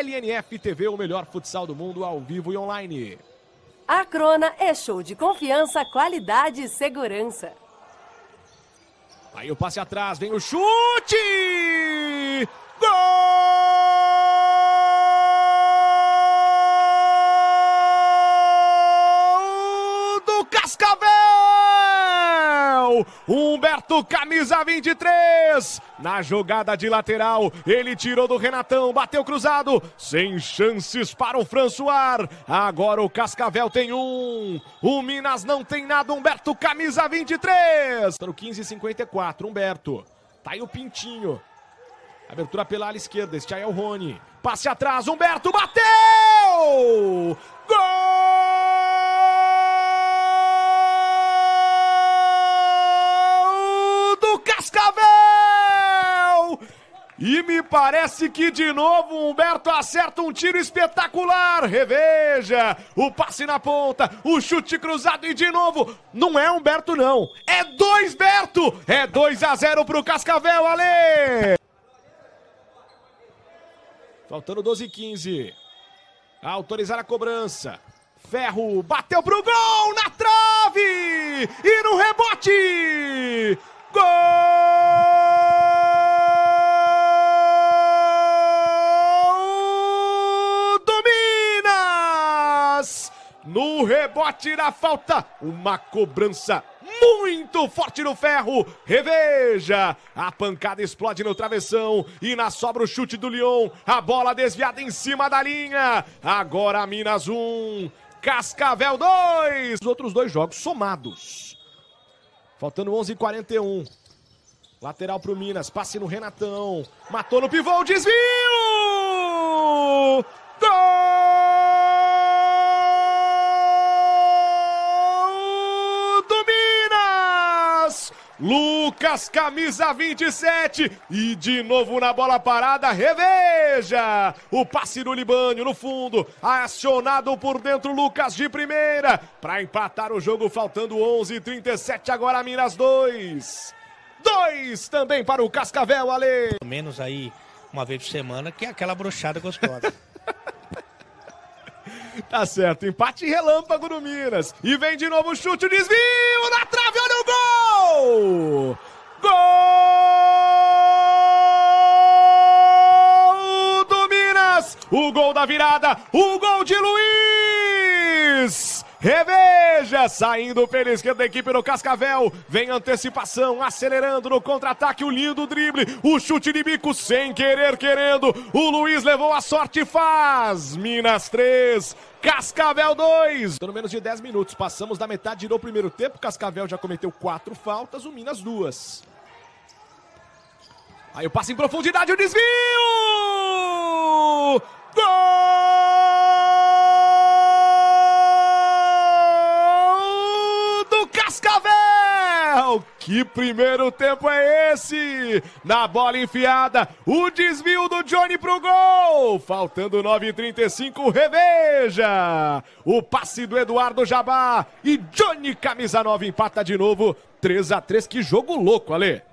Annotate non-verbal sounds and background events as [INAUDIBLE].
LNF TV, o melhor futsal do mundo ao vivo e online. A Crona é show de confiança, qualidade e segurança. Aí o passe atrás, vem o chute! Gol do Cascavel! Humberto, camisa 23. Na jogada de lateral, ele tirou do Renatão, bateu cruzado. Sem chances para o François. Agora o Cascavel tem um. O Minas não tem nada. Humberto, camisa 23. para o 15,54. Humberto. Tá aí o Pintinho. Abertura pela ala esquerda. Este aí é o Rony. Passe atrás. Humberto bateu! Gol! parece que de novo Humberto acerta um tiro espetacular. Reveja o passe na ponta, o chute cruzado e de novo. Não é Humberto, não. É dois Berto. É 2 a 0 o Cascavel, Ale. Faltando 12 e 15. autorizar a cobrança. Ferro bateu pro gol na trave e no rebote. Gol! No rebote da falta, uma cobrança muito forte no ferro. Reveja! A pancada explode no travessão e na sobra o chute do Lyon. A bola desviada em cima da linha. Agora Minas 1, um, Cascavel 2. Os outros dois jogos somados. Faltando 11:41. Lateral pro Minas, passe no Renatão. Matou no pivô, desvio! Lucas, camisa 27. E de novo na bola parada, reveja! O passe do Libânio no fundo, acionado por dentro, Lucas de primeira. Para empatar o jogo, faltando 11:37 agora Minas 2. 2 também para o Cascavel, Ale. Menos aí uma vez por semana, que é aquela brochada gostosa. [LAUGHS] tá certo, empate relâmpago no Minas. E vem de novo o chute, o desvio! o gol da virada, o gol de Luiz! Reveja, saindo pela esquerda da equipe do Cascavel, vem antecipação, acelerando no contra-ataque, o lindo drible, o chute de bico sem querer, querendo, o Luiz levou a sorte e faz, Minas 3, Cascavel 2. Pelo menos de 10 minutos, passamos da metade do primeiro tempo, Cascavel já cometeu quatro faltas, o Minas duas. Aí o passe em profundidade, o desvio! Gol do Cascavel! Que primeiro tempo é esse? Na bola enfiada, o desvio do Johnny pro gol. Faltando 9:35, reveja. O passe do Eduardo Jabá e Johnny camisa 9 empata de novo. 3 a 3, que jogo louco, Ale.